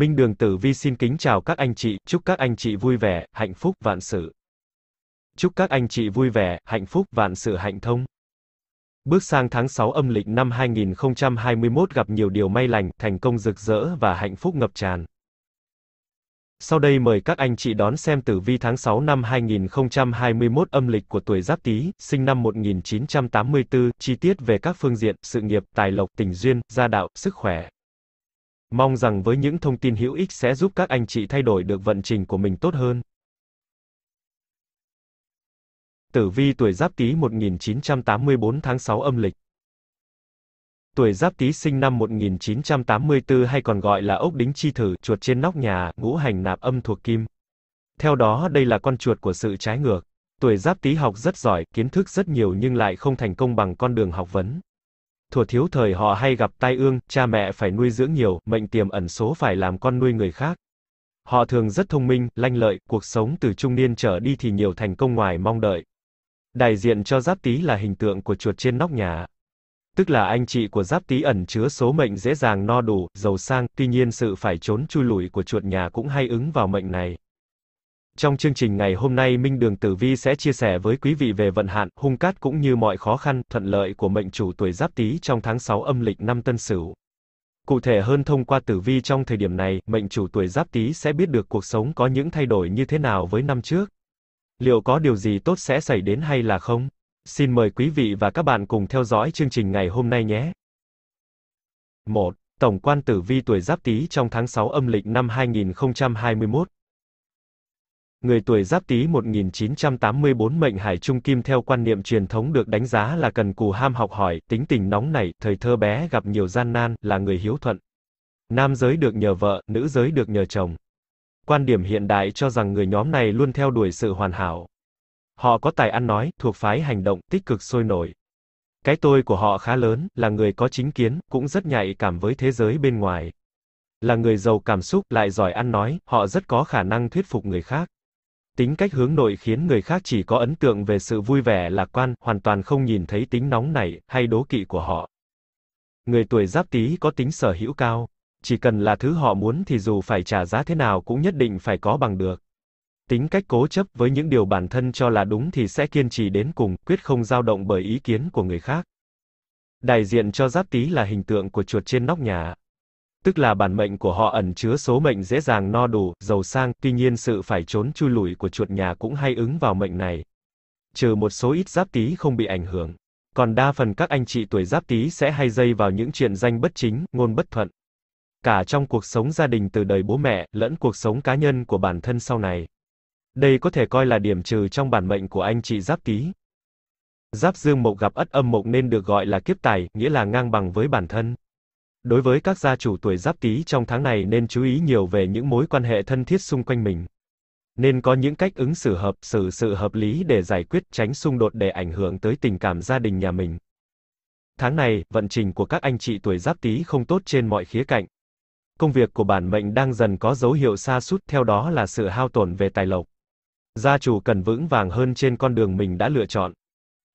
Minh Đường Tử Vi xin kính chào các anh chị, chúc các anh chị vui vẻ, hạnh phúc, vạn sự. Chúc các anh chị vui vẻ, hạnh phúc, vạn sự hạnh thông. Bước sang tháng 6 âm lịch năm 2021 gặp nhiều điều may lành, thành công rực rỡ và hạnh phúc ngập tràn. Sau đây mời các anh chị đón xem tử vi tháng 6 năm 2021 âm lịch của tuổi Giáp Tý, sinh năm 1984, chi tiết về các phương diện, sự nghiệp, tài lộc, tình duyên, gia đạo, sức khỏe. Mong rằng với những thông tin hữu ích sẽ giúp các anh chị thay đổi được vận trình của mình tốt hơn. Tử vi tuổi Giáp Tý 1984 tháng 6 âm lịch. Tuổi Giáp Tý sinh năm 1984 hay còn gọi là ốc đính chi thử, chuột trên nóc nhà, ngũ hành nạp âm thuộc kim. Theo đó, đây là con chuột của sự trái ngược. Tuổi Giáp Tý học rất giỏi, kiến thức rất nhiều nhưng lại không thành công bằng con đường học vấn thuở thiếu thời họ hay gặp tai ương, cha mẹ phải nuôi dưỡng nhiều, mệnh tiềm ẩn số phải làm con nuôi người khác. Họ thường rất thông minh, lanh lợi, cuộc sống từ trung niên trở đi thì nhiều thành công ngoài mong đợi. Đại diện cho giáp tý là hình tượng của chuột trên nóc nhà. Tức là anh chị của giáp tý ẩn chứa số mệnh dễ dàng no đủ, giàu sang, tuy nhiên sự phải trốn chui lủi của chuột nhà cũng hay ứng vào mệnh này. Trong chương trình ngày hôm nay Minh Đường Tử Vi sẽ chia sẻ với quý vị về vận hạn, hung cát cũng như mọi khó khăn, thuận lợi của mệnh chủ tuổi Giáp Tý trong tháng 6 âm lịch năm Tân Sửu. Cụ thể hơn thông qua tử vi trong thời điểm này, mệnh chủ tuổi Giáp Tý sẽ biết được cuộc sống có những thay đổi như thế nào với năm trước. Liệu có điều gì tốt sẽ xảy đến hay là không? Xin mời quý vị và các bạn cùng theo dõi chương trình ngày hôm nay nhé. 1. Tổng quan tử vi tuổi Giáp Tý trong tháng 6 âm lịch năm 2021 người tuổi Giáp Tý 1984 mệnh Hải Trung Kim theo quan niệm truyền thống được đánh giá là cần cù ham học hỏi, tính tình nóng nảy, thời thơ bé gặp nhiều gian nan, là người hiếu thuận. Nam giới được nhờ vợ, nữ giới được nhờ chồng. Quan điểm hiện đại cho rằng người nhóm này luôn theo đuổi sự hoàn hảo. Họ có tài ăn nói, thuộc phái hành động, tích cực sôi nổi. Cái tôi của họ khá lớn, là người có chính kiến, cũng rất nhạy cảm với thế giới bên ngoài. Là người giàu cảm xúc, lại giỏi ăn nói, họ rất có khả năng thuyết phục người khác. Tính cách hướng nội khiến người khác chỉ có ấn tượng về sự vui vẻ lạc quan, hoàn toàn không nhìn thấy tính nóng nảy hay đố kỵ của họ. Người tuổi Giáp Tý có tính sở hữu cao, chỉ cần là thứ họ muốn thì dù phải trả giá thế nào cũng nhất định phải có bằng được. Tính cách cố chấp với những điều bản thân cho là đúng thì sẽ kiên trì đến cùng, quyết không dao động bởi ý kiến của người khác. Đại diện cho Giáp Tý là hình tượng của chuột trên nóc nhà tức là bản mệnh của họ ẩn chứa số mệnh dễ dàng no đủ, giàu sang, tuy nhiên sự phải trốn chui lủi của chuột nhà cũng hay ứng vào mệnh này. Trừ một số ít giáp tí không bị ảnh hưởng. Còn đa phần các anh chị tuổi giáp tí sẽ hay dây vào những chuyện danh bất chính, ngôn bất thuận. Cả trong cuộc sống gia đình từ đời bố mẹ, lẫn cuộc sống cá nhân của bản thân sau này. Đây có thể coi là điểm trừ trong bản mệnh của anh chị giáp tí. Giáp dương mộc gặp ất âm mộc nên được gọi là kiếp tài, nghĩa là ngang bằng với bản thân. Đối với các gia chủ tuổi giáp tý trong tháng này nên chú ý nhiều về những mối quan hệ thân thiết xung quanh mình. Nên có những cách ứng xử hợp, xử sự hợp lý để giải quyết tránh xung đột để ảnh hưởng tới tình cảm gia đình nhà mình. Tháng này, vận trình của các anh chị tuổi giáp tý không tốt trên mọi khía cạnh. Công việc của bản mệnh đang dần có dấu hiệu sa sút theo đó là sự hao tổn về tài lộc. Gia chủ cần vững vàng hơn trên con đường mình đã lựa chọn.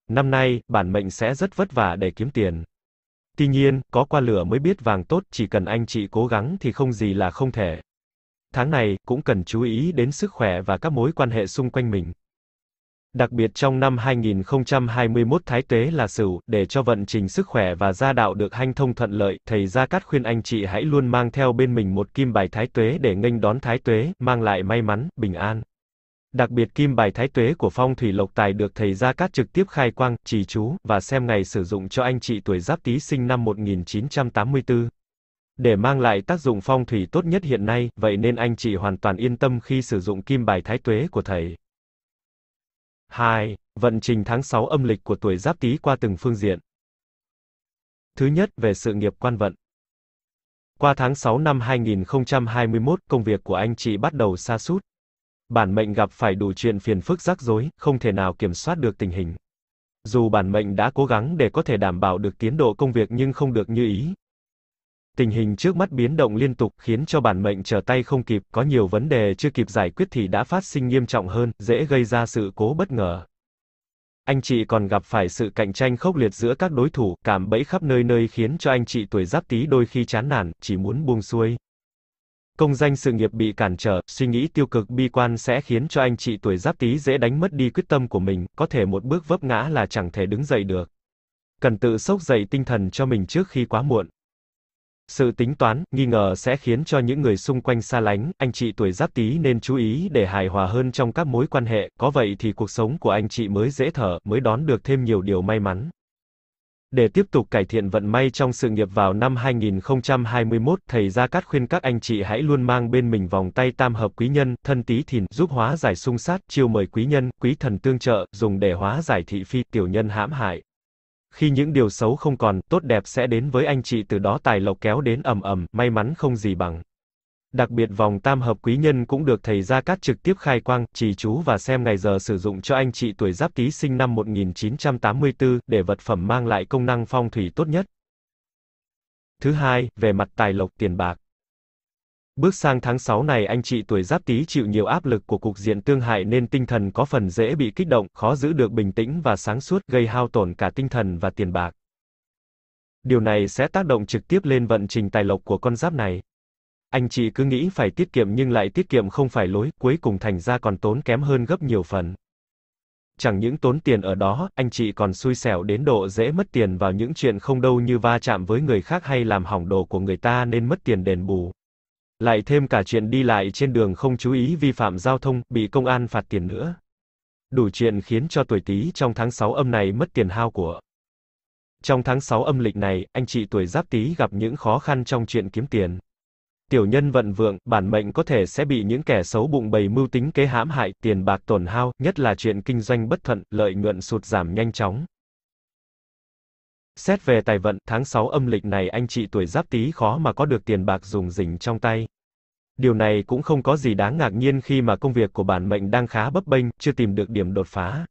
Năm nay, bản mệnh sẽ rất vất vả để kiếm tiền. Tuy nhiên, có qua lửa mới biết vàng tốt, chỉ cần anh chị cố gắng thì không gì là không thể. Tháng này, cũng cần chú ý đến sức khỏe và các mối quan hệ xung quanh mình. Đặc biệt trong năm 2021 Thái Tuế là Sửu, để cho vận trình sức khỏe và gia đạo được hanh thông thuận lợi, thầy Gia Cát khuyên anh chị hãy luôn mang theo bên mình một kim bài Thái Tuế để nghênh đón Thái Tuế, mang lại may mắn, bình an. Đặc biệt kim bài thái tuế của phong thủy lộc tài được thầy Gia Cát trực tiếp khai quang, trì chú, và xem ngày sử dụng cho anh chị tuổi giáp tý sinh năm 1984. Để mang lại tác dụng phong thủy tốt nhất hiện nay, vậy nên anh chị hoàn toàn yên tâm khi sử dụng kim bài thái tuế của thầy. 2. Vận trình tháng 6 âm lịch của tuổi giáp tý qua từng phương diện. Thứ nhất, về sự nghiệp quan vận. Qua tháng 6 năm 2021, công việc của anh chị bắt đầu sa sút Bản mệnh gặp phải đủ chuyện phiền phức rắc rối, không thể nào kiểm soát được tình hình. Dù bản mệnh đã cố gắng để có thể đảm bảo được tiến độ công việc nhưng không được như ý. Tình hình trước mắt biến động liên tục khiến cho bản mệnh trở tay không kịp, có nhiều vấn đề chưa kịp giải quyết thì đã phát sinh nghiêm trọng hơn, dễ gây ra sự cố bất ngờ. Anh chị còn gặp phải sự cạnh tranh khốc liệt giữa các đối thủ, cảm bẫy khắp nơi nơi khiến cho anh chị tuổi giáp tý đôi khi chán nản, chỉ muốn buông xuôi công danh sự nghiệp bị cản trở, suy nghĩ tiêu cực bi quan sẽ khiến cho anh chị tuổi giáp tý dễ đánh mất đi quyết tâm của mình, có thể một bước vấp ngã là chẳng thể đứng dậy được. Cần tự sốc dậy tinh thần cho mình trước khi quá muộn. Sự tính toán, nghi ngờ sẽ khiến cho những người xung quanh xa lánh, anh chị tuổi giáp tý nên chú ý để hài hòa hơn trong các mối quan hệ, có vậy thì cuộc sống của anh chị mới dễ thở, mới đón được thêm nhiều điều may mắn. Để tiếp tục cải thiện vận may trong sự nghiệp vào năm 2021, thầy Gia Cát khuyên các anh chị hãy luôn mang bên mình vòng tay tam hợp quý nhân, thân tí thìn, giúp hóa giải xung sát, chiêu mời quý nhân, quý thần tương trợ, dùng để hóa giải thị phi, tiểu nhân hãm hại. Khi những điều xấu không còn, tốt đẹp sẽ đến với anh chị từ đó tài lộc kéo đến ầm ầm, may mắn không gì bằng. Đặc biệt vòng tam hợp quý nhân cũng được thầy Gia Cát trực tiếp khai quang, trì chú và xem ngày giờ sử dụng cho anh chị tuổi Giáp Tý sinh năm 1984 để vật phẩm mang lại công năng phong thủy tốt nhất. Thứ hai, về mặt tài lộc tiền bạc. Bước sang tháng 6 này anh chị tuổi Giáp Tý chịu nhiều áp lực của cục diện tương hại nên tinh thần có phần dễ bị kích động, khó giữ được bình tĩnh và sáng suốt, gây hao tổn cả tinh thần và tiền bạc. Điều này sẽ tác động trực tiếp lên vận trình tài lộc của con giáp này anh chị cứ nghĩ phải tiết kiệm nhưng lại tiết kiệm không phải lối, cuối cùng thành ra còn tốn kém hơn gấp nhiều phần. Chẳng những tốn tiền ở đó, anh chị còn xui xẻo đến độ dễ mất tiền vào những chuyện không đâu như va chạm với người khác hay làm hỏng đồ của người ta nên mất tiền đền bù. Lại thêm cả chuyện đi lại trên đường không chú ý vi phạm giao thông, bị công an phạt tiền nữa. Đủ chuyện khiến cho tuổi Tý trong tháng 6 âm này mất tiền hao của. Trong tháng 6 âm lịch này, anh chị tuổi Giáp Tý gặp những khó khăn trong chuyện kiếm tiền tiểu nhân vận vượng, bản mệnh có thể sẽ bị những kẻ xấu bụng bày mưu tính kế hãm hại, tiền bạc tổn hao, nhất là chuyện kinh doanh bất thuận, lợi nhuận sụt giảm nhanh chóng. Xét về tài vận, tháng 6 âm lịch này anh chị tuổi giáp tý khó mà có được tiền bạc dùng dình trong tay. Điều này cũng không có gì đáng ngạc nhiên khi mà công việc của bản mệnh đang khá bấp bênh, chưa tìm được điểm đột phá.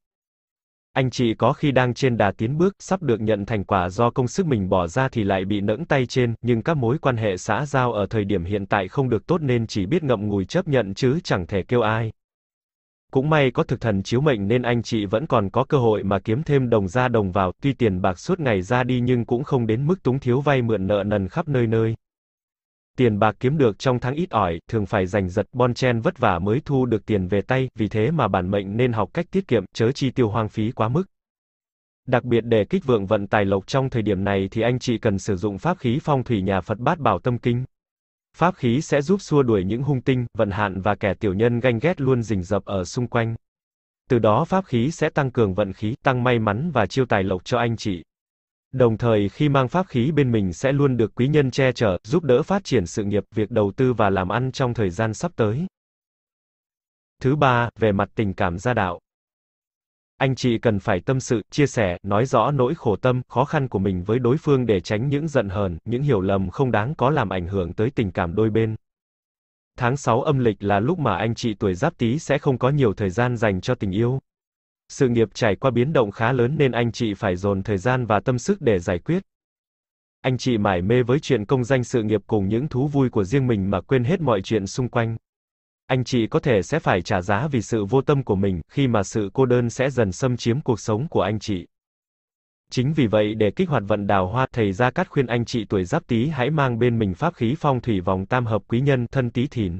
Anh chị có khi đang trên đà tiến bước, sắp được nhận thành quả do công sức mình bỏ ra thì lại bị nỡng tay trên, nhưng các mối quan hệ xã giao ở thời điểm hiện tại không được tốt nên chỉ biết ngậm ngùi chấp nhận chứ chẳng thể kêu ai. Cũng may có thực thần chiếu mệnh nên anh chị vẫn còn có cơ hội mà kiếm thêm đồng ra đồng vào, tuy tiền bạc suốt ngày ra đi nhưng cũng không đến mức túng thiếu vay mượn nợ nần khắp nơi nơi. Tiền bạc kiếm được trong tháng ít ỏi, thường phải giành giật bon chen vất vả mới thu được tiền về tay, vì thế mà bản mệnh nên học cách tiết kiệm, chớ chi tiêu hoang phí quá mức. Đặc biệt để kích vượng vận tài lộc trong thời điểm này thì anh chị cần sử dụng pháp khí phong thủy nhà Phật Bát Bảo Tâm Kinh. Pháp khí sẽ giúp xua đuổi những hung tinh, vận hạn và kẻ tiểu nhân ganh ghét luôn rình rập ở xung quanh. Từ đó pháp khí sẽ tăng cường vận khí, tăng may mắn và chiêu tài lộc cho anh chị. Đồng thời khi mang pháp khí bên mình sẽ luôn được quý nhân che chở, giúp đỡ phát triển sự nghiệp, việc đầu tư và làm ăn trong thời gian sắp tới. Thứ ba, về mặt tình cảm gia đạo. Anh chị cần phải tâm sự, chia sẻ, nói rõ nỗi khổ tâm, khó khăn của mình với đối phương để tránh những giận hờn, những hiểu lầm không đáng có làm ảnh hưởng tới tình cảm đôi bên. Tháng 6 âm lịch là lúc mà anh chị tuổi Giáp Tý sẽ không có nhiều thời gian dành cho tình yêu, sự nghiệp trải qua biến động khá lớn nên anh chị phải dồn thời gian và tâm sức để giải quyết. Anh chị mải mê với chuyện công danh sự nghiệp cùng những thú vui của riêng mình mà quên hết mọi chuyện xung quanh. Anh chị có thể sẽ phải trả giá vì sự vô tâm của mình, khi mà sự cô đơn sẽ dần xâm chiếm cuộc sống của anh chị. Chính vì vậy để kích hoạt vận đào hoa, thầy Gia Cát khuyên anh chị tuổi Giáp Tý hãy mang bên mình pháp khí phong thủy vòng tam hợp quý nhân thân Tý Thìn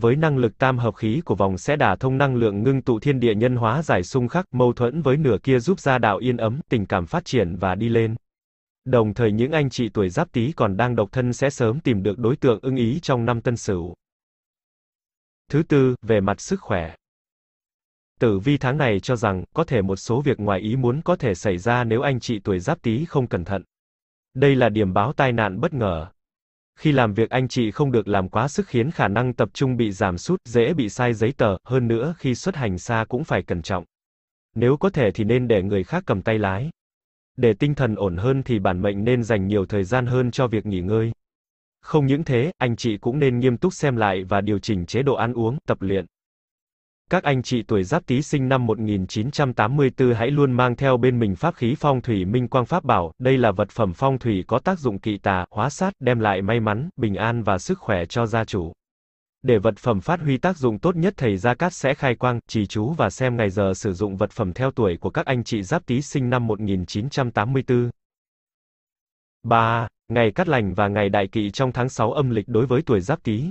với năng lực tam hợp khí của vòng sẽ đả thông năng lượng ngưng tụ thiên địa nhân hóa giải xung khắc, mâu thuẫn với nửa kia giúp gia đạo yên ấm, tình cảm phát triển và đi lên. Đồng thời những anh chị tuổi giáp tý còn đang độc thân sẽ sớm tìm được đối tượng ưng ý trong năm tân sửu. Thứ tư, về mặt sức khỏe. Tử vi tháng này cho rằng, có thể một số việc ngoài ý muốn có thể xảy ra nếu anh chị tuổi giáp tý không cẩn thận. Đây là điểm báo tai nạn bất ngờ, khi làm việc anh chị không được làm quá sức khiến khả năng tập trung bị giảm sút, dễ bị sai giấy tờ, hơn nữa khi xuất hành xa cũng phải cẩn trọng. Nếu có thể thì nên để người khác cầm tay lái. Để tinh thần ổn hơn thì bản mệnh nên dành nhiều thời gian hơn cho việc nghỉ ngơi. Không những thế, anh chị cũng nên nghiêm túc xem lại và điều chỉnh chế độ ăn uống, tập luyện. Các anh chị tuổi Giáp Tý sinh năm 1984 hãy luôn mang theo bên mình pháp khí phong thủy minh quang pháp bảo, đây là vật phẩm phong thủy có tác dụng kỵ tà, hóa sát, đem lại may mắn, bình an và sức khỏe cho gia chủ. Để vật phẩm phát huy tác dụng tốt nhất thầy Gia Cát sẽ khai quang, trì chú và xem ngày giờ sử dụng vật phẩm theo tuổi của các anh chị Giáp Tý sinh năm 1984. 3. Ngày Cát Lành và ngày Đại Kỵ trong tháng 6 âm lịch đối với tuổi Giáp Tý.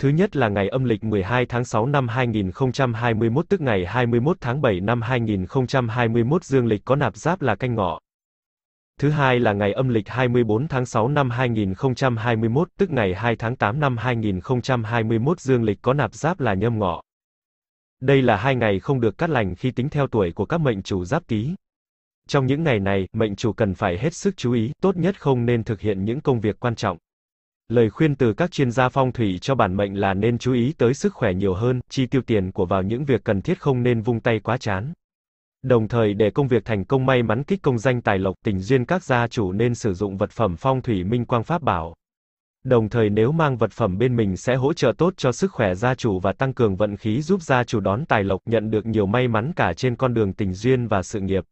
Thứ nhất là ngày âm lịch 12 tháng 6 năm 2021 tức ngày 21 tháng 7 năm 2021 dương lịch có nạp giáp là canh ngọ. Thứ hai là ngày âm lịch 24 tháng 6 năm 2021 tức ngày 2 tháng 8 năm 2021 dương lịch có nạp giáp là nhâm ngọ. Đây là hai ngày không được cắt lành khi tính theo tuổi của các mệnh chủ giáp tý. Trong những ngày này, mệnh chủ cần phải hết sức chú ý, tốt nhất không nên thực hiện những công việc quan trọng. Lời khuyên từ các chuyên gia phong thủy cho bản mệnh là nên chú ý tới sức khỏe nhiều hơn, chi tiêu tiền của vào những việc cần thiết không nên vung tay quá chán. Đồng thời để công việc thành công may mắn kích công danh tài lộc tình duyên các gia chủ nên sử dụng vật phẩm phong thủy minh quang pháp bảo. Đồng thời nếu mang vật phẩm bên mình sẽ hỗ trợ tốt cho sức khỏe gia chủ và tăng cường vận khí giúp gia chủ đón tài lộc nhận được nhiều may mắn cả trên con đường tình duyên và sự nghiệp.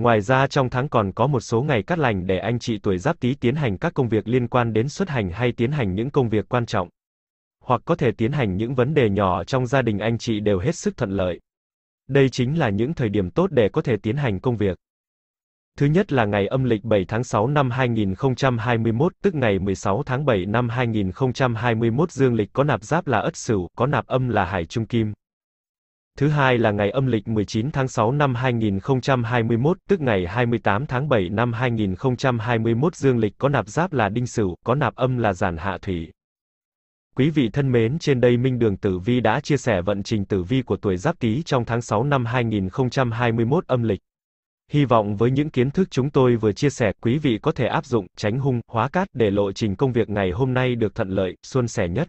Ngoài ra trong tháng còn có một số ngày cắt lành để anh chị tuổi giáp tý tiến hành các công việc liên quan đến xuất hành hay tiến hành những công việc quan trọng. Hoặc có thể tiến hành những vấn đề nhỏ trong gia đình anh chị đều hết sức thuận lợi. Đây chính là những thời điểm tốt để có thể tiến hành công việc. Thứ nhất là ngày âm lịch 7 tháng 6 năm 2021, tức ngày 16 tháng 7 năm 2021 dương lịch có nạp giáp là Ất Sửu, có nạp âm là Hải Trung Kim. Thứ hai là ngày âm lịch 19 tháng 6 năm 2021, tức ngày 28 tháng 7 năm 2021 dương lịch có nạp giáp là đinh sửu, có nạp âm là giản hạ thủy. Quý vị thân mến, trên đây Minh Đường Tử Vi đã chia sẻ vận trình tử vi của tuổi Giáp Tý trong tháng 6 năm 2021 âm lịch. Hy vọng với những kiến thức chúng tôi vừa chia sẻ, quý vị có thể áp dụng, tránh hung, hóa cát để lộ trình công việc ngày hôm nay được thuận lợi, suôn sẻ nhất.